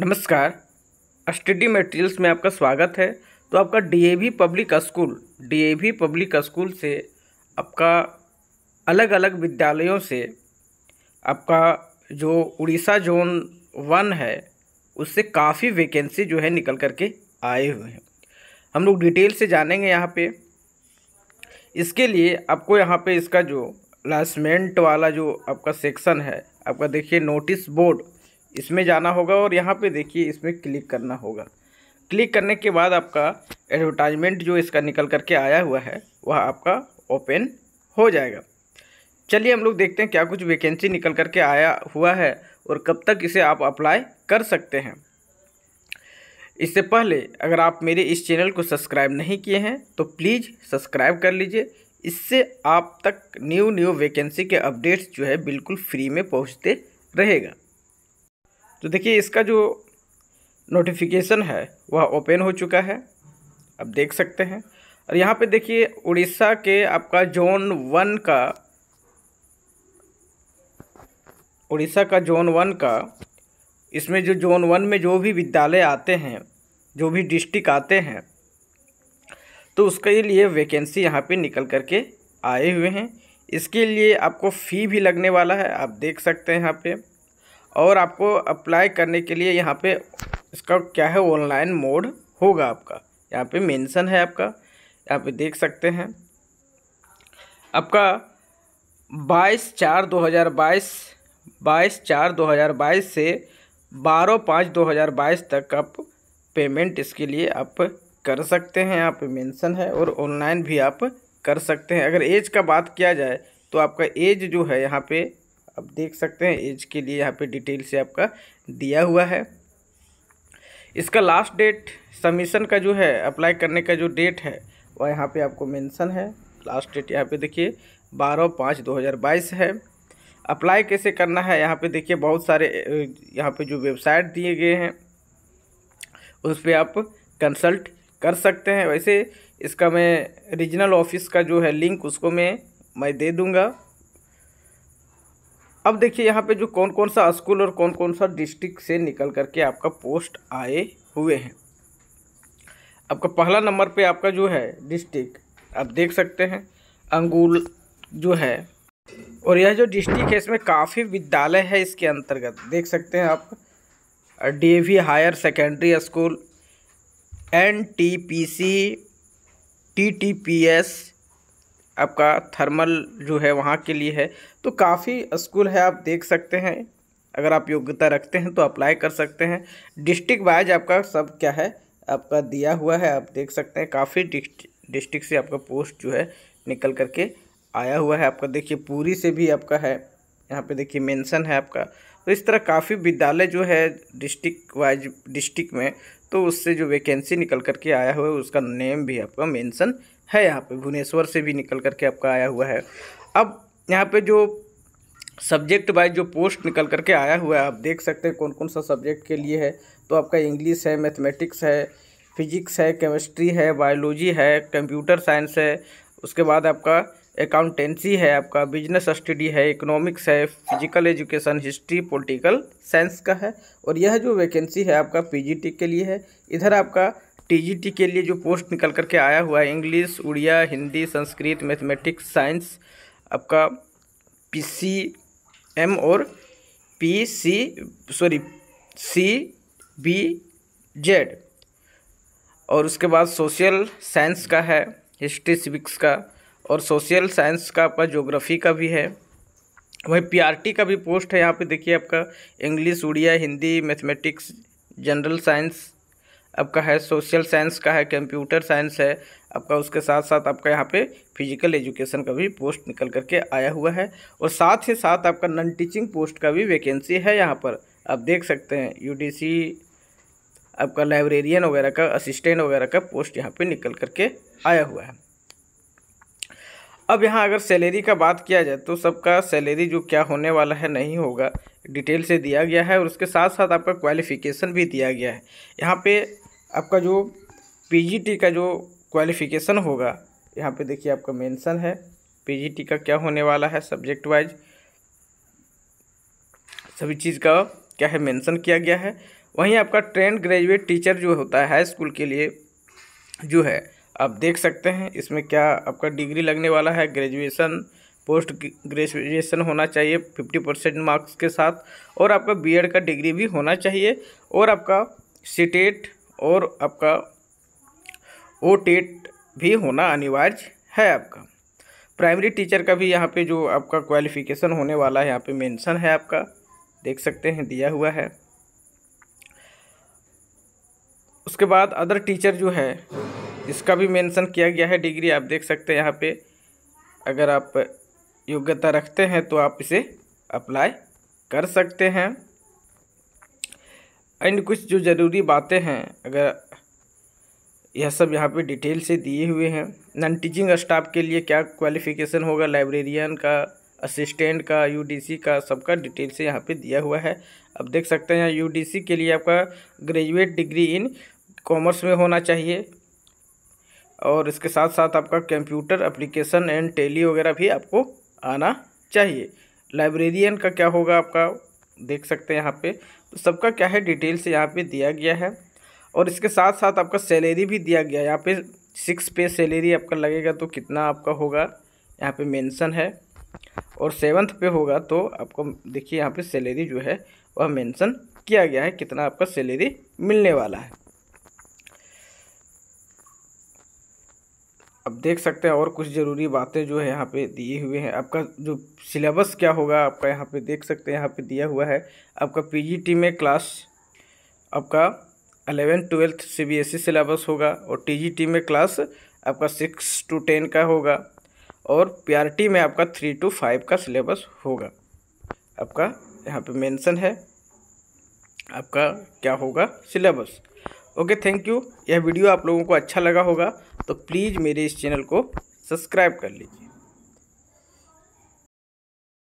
नमस्कार study materials में आपका स्वागत है तो आपका DAV public school DAV public school से आपका अलग अलग विद्यालयों से आपका जो उड़ीसा जोन वन है उससे काफ़ी वैकेंसी जो है निकल करके आए हुए हैं हम लोग डिटेल से जानेंगे यहाँ पे इसके लिए आपको यहाँ पे इसका जो लास्टमेंट वाला जो आपका सेक्शन है आपका देखिए नोटिस बोर्ड इसमें जाना होगा और यहाँ पे देखिए इसमें क्लिक करना होगा क्लिक करने के बाद आपका एडवर्टाइजमेंट जो इसका निकल करके आया हुआ है वह आपका ओपन हो जाएगा चलिए हम लोग देखते हैं क्या कुछ वैकेंसी निकल करके आया हुआ है और कब तक इसे आप अप्लाई कर सकते हैं इससे पहले अगर आप मेरे इस चैनल को सब्सक्राइब नहीं किए हैं तो प्लीज़ सब्सक्राइब कर लीजिए इससे आप तक न्यू न्यू वैकेंसी के अपडेट्स जो है बिल्कुल फ्री में पहुंचते रहेगा तो देखिए इसका जो नोटिफिकेशन है वह ओपन हो चुका है आप देख सकते हैं और यहाँ पे देखिए उड़ीसा के आपका जोन वन का उड़ीसा का जोन वन का इसमें जो जोन वन में जो भी विद्यालय आते हैं जो भी डिस्ट्रिक्ट आते हैं तो उसके लिए वैकेंसी यहाँ पे निकल करके आए हुए हैं इसके लिए आपको फ़ी भी लगने वाला है आप देख सकते हैं यहाँ पे और आपको अप्लाई करने के लिए यहाँ पे इसका क्या है ऑनलाइन मोड होगा आपका यहाँ पे मेंशन है आपका यहाँ पे देख सकते हैं आपका 22 चार 2022 22 चार 2022 से 12 पाँच 2022 तक आप पेमेंट इसके लिए आप कर सकते हैं यहाँ पे मेंशन है और ऑनलाइन भी आप कर सकते हैं अगर एज का बात किया जाए तो आपका एज जो है यहाँ पे आप देख सकते हैं एज के लिए यहाँ पे डिटेल से आपका दिया हुआ है इसका लास्ट डेट सबमिशन का जो है अप्लाई करने का जो डेट है वह यहाँ पे आपको मेंशन है लास्ट डेट यहाँ पे देखिए बारह पाँच दो हज़ार बाईस है अप्लाई कैसे करना है यहाँ पे देखिए बहुत सारे यहाँ पे जो वेबसाइट दिए गए हैं उस पर आप कंसल्ट कर सकते हैं वैसे इसका मैं रीजनल ऑफिस का जो है लिंक उसको मैं मैं दे दूँगा अब देखिए यहाँ पे जो कौन कौन सा स्कूल और कौन कौन सा डिस्ट्रिक्ट से निकल करके आपका पोस्ट आए हुए हैं आपका पहला नंबर पे आपका जो है डिस्ट्रिक्ट आप देख सकते हैं अंगूल जो है और यह जो डिस्ट्रिक्ट है इसमें काफ़ी विद्यालय है इसके अंतर्गत देख सकते हैं आप the higher secondary school N T P C T T P S आपका थर्मल जो है वहाँ के लिए है तो काफ़ी स्कूल है आप देख सकते हैं अगर आप योग्यता रखते हैं तो अप्लाई कर सकते हैं डिस्ट्रिक्ट वाइज आपका सब क्या है आपका दिया हुआ है आप देख सकते हैं काफ़ी डिस्ट्रिक्ट से आपका पोस्ट जो है निकल करके आया हुआ है आपका देखिए पूरी से भी आपका है यहाँ पे देखिए मेंशन है आपका तो इस तरह काफ़ी विद्यालय जो है डिस्ट्रिक्ट वाइज डिस्ट्रिक्ट में तो उससे जो वैकेंसी निकल करके आया हुआ है उसका नेम भी आपका मेंशन है यहाँ पे भुवनेश्वर से भी निकल करके आपका आया हुआ है अब यहाँ पे जो सब्जेक्ट वाइज जो पोस्ट निकल करके आया हुआ है आप देख सकते हैं कौन कौन सा सब्जेक्ट के लिए है तो आपका इंग्लिश है मैथमेटिक्स है फिजिक्स है केमिस्ट्री है बायोलॉजी है कंप्यूटर साइंस है उसके बाद आपका अकाउंटेंसी है आपका बिजनेस स्टडी है इकोनॉमिक्स है physical education history political science का है और यह जो वैकेंसी है आपका पीजीटी के लिए है इधर आपका टीजीटी के लिए जो पोस्ट निकल करके आया हुआ है English Odia Hindi Sanskrit mathematics science आपका पी सी एम और P C sorry C B Z और उसके बाद सोशल साइंस का है हिस्ट्री सिविक्स का और सोशल साइंस का आपका जोग्राफ़ी का भी है वही पीआरटी का भी पोस्ट है यहाँ पे देखिए आपका English Odia Hindi mathematics general science आपका है सोशल साइंस का है कंप्यूटर साइंस है आपका उसके साथ साथ आपका यहाँ पे फिजिकल एजुकेशन का भी पोस्ट निकल करके आया हुआ है और साथ ही साथ आपका नॉन टीचिंग पोस्ट का भी वैकेंसी है यहाँ पर आप देख सकते हैं यूडीसी आपका लाइब्रेरियन वगैरह का असिस्टेंट वगैरह का पोस्ट यहाँ पर निकल करके आया हुआ है अब यहाँ अगर सैलरी का बात किया जाए तो सबका सैलरी जो क्या होने वाला है नहीं होगा डिटेल से दिया गया है और उसके साथ साथ आपका क्वालिफिकेशन भी दिया गया है यहाँ पे आपका जो पीजीटी का जो क्वालिफ़िकेशन होगा यहाँ पे देखिए आपका मेंशन है पीजीटी का क्या होने वाला है सब्जेक्ट वाइज सभी चीज़ का क्या है मेंशन किया गया है वहीं आपका ट्रेंड ग्रेजुएट टीचर जो होता है हाई स्कूल के लिए जो है आप देख सकते हैं इसमें क्या आपका डिग्री लगने वाला है ग्रेजुएसन पोस्ट ग्रेजुएशन होना चाहिए फिफ्टी परसेंट मार्क्स के साथ और आपका बीएड का डिग्री भी होना चाहिए और आपका सीटेट और आपका ओ टेट e भी होना अनिवार्य है आपका प्राइमरी टीचर का भी यहाँ पे जो आपका क्वालिफिकेशन होने वाला है यहाँ पे मेंशन है आपका देख सकते हैं दिया हुआ है उसके बाद अदर टीचर जो है इसका भी मेंशन किया गया है डिग्री आप देख सकते हैं यहाँ पे अगर आप योग्यता रखते हैं तो आप इसे अप्लाई कर सकते हैं एंड कुछ जो ज़रूरी बातें हैं अगर यह सब यहाँ पे डिटेल से दिए हुए हैं नॉन टीचिंग स्टाफ के लिए क्या क्वालिफिकेशन होगा लाइब्रेरियन का असिस्टेंट का यूडीसी का सबका डिटेल से यहाँ पे दिया हुआ है अब देख सकते हैं यहाँ यूडीसी के लिए आपका ग्रेजुएट डिग्री इन कॉमर्स में होना चाहिए और इसके साथ साथ आपका कंप्यूटर एप्लीकेशन एंड टेली वगैरह भी आपको आना चाहिए लाइब्रेरियन का क्या होगा आपका देख सकते हैं यहाँ पे तो सबका क्या है डिटेल से यहाँ पे दिया गया है और इसके साथ साथ आपका सैलरी भी दिया गया है यहाँ पे सिक्स पे सैलरी आपका लगेगा तो कितना आपका होगा यहाँ पे मेंशन है और सेवन्थ पे होगा तो आपको देखिए यहाँ पे सैलरी जो है वह मेंशन किया गया है कितना आपका सैलरी मिलने वाला है अब देख सकते हैं और कुछ ज़रूरी बातें जो है यहाँ पे दिए हुए हैं आपका जो सिलेबस क्या होगा आपका यहाँ पे देख सकते हैं यहाँ पे दिया हुआ है आपका पीजीटी में क्लास आपका अलेवन ट्वेल्थ सीबीएसई सिलेबस होगा और टीजीटी में क्लास आपका सिक्स टू टेन का होगा और पीआरटी में आपका थ्री टू फाइव का सिलेबस होगा आपका यहाँ पर मैंसन है आपका क्या होगा सिलेबस ओके थैंक यू यह वीडियो आप लोगों को अच्छा लगा होगा तो प्लीज़ मेरे इस चैनल को सब्सक्राइब कर लीजिए